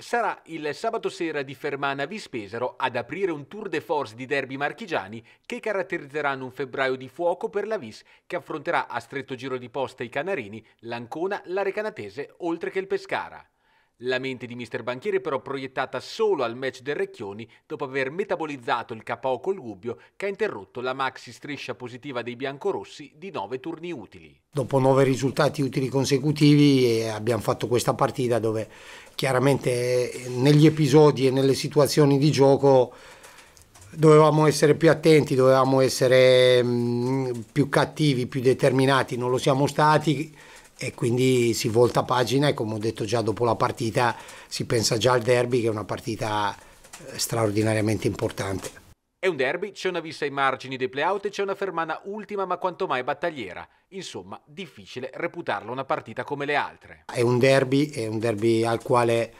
Sarà il sabato sera di Fermana Vispesaro ad aprire un tour de force di derby marchigiani che caratterizzeranno un febbraio di fuoco per la Vis che affronterà a stretto giro di posta i Canarini, l'Ancona, la Recanatese oltre che il Pescara. La mente di mister Banchiere però proiettata solo al match del Recchioni dopo aver metabolizzato il KO col Gubbio che ha interrotto la maxi striscia positiva dei biancorossi di nove turni utili. Dopo nove risultati utili consecutivi eh, abbiamo fatto questa partita dove chiaramente negli episodi e nelle situazioni di gioco dovevamo essere più attenti, dovevamo essere mh, mm, più cattivi, più determinati, non lo siamo stati e quindi si volta pagina e come ho detto già dopo la partita si pensa già al derby che è una partita eh, straordinariamente importante. È un derby, c'è una vista ai margini dei playout e c'è una fermana ultima ma quanto mai battagliera. Insomma, difficile reputarla una partita come le altre. È un derby, è un derby al quale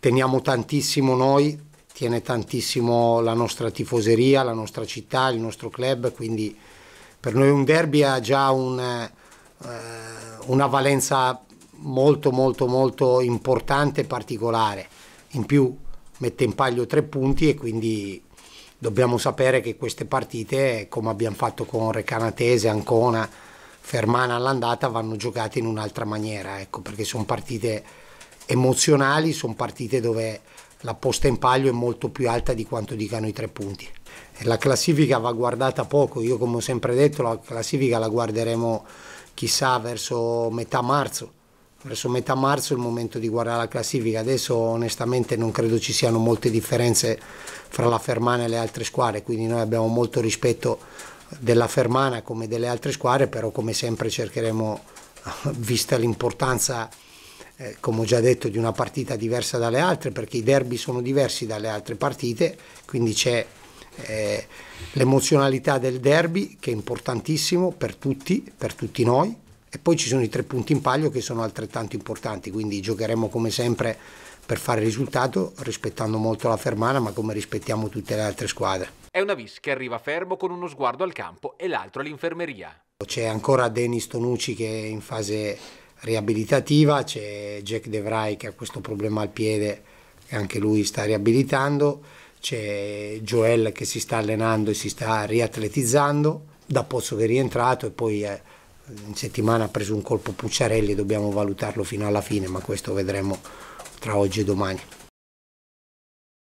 teniamo tantissimo noi, tiene tantissimo la nostra tifoseria, la nostra città, il nostro club, quindi per noi un derby ha già un, eh, una valenza molto molto molto importante e particolare. In più mette in palio tre punti e quindi dobbiamo sapere che queste partite, come abbiamo fatto con Recanatese, Ancona, Fermana all'andata, vanno giocate in un'altra maniera, ecco, perché sono partite emozionali, sono partite dove la posta in palio è molto più alta di quanto dicano i tre punti. La classifica va guardata poco, io come ho sempre detto la classifica la guarderemo chissà verso metà marzo, verso metà marzo è il momento di guardare la classifica. Adesso onestamente non credo ci siano molte differenze fra la Fermana e le altre squadre, quindi noi abbiamo molto rispetto della Fermana come delle altre squadre, però come sempre cercheremo, vista l'importanza, eh, come ho già detto, di una partita diversa dalle altre, perché i derby sono diversi dalle altre partite, quindi c'è eh, l'emozionalità del derby che è importantissimo per tutti, per tutti noi, e poi ci sono i tre punti in palio che sono altrettanto importanti, quindi giocheremo come sempre per fare risultato rispettando molto la fermana ma come rispettiamo tutte le altre squadre. È una vis che arriva fermo con uno sguardo al campo e l'altro all'infermeria. C'è ancora Denis Tonucci che è in fase riabilitativa, c'è Jack De che ha questo problema al piede e anche lui sta riabilitando, c'è Joel che si sta allenando e si sta riatletizzando da Pozzo che è rientrato e poi eh, in settimana ha preso un colpo Pucciarelli, dobbiamo valutarlo fino alla fine, ma questo vedremo tra oggi e domani.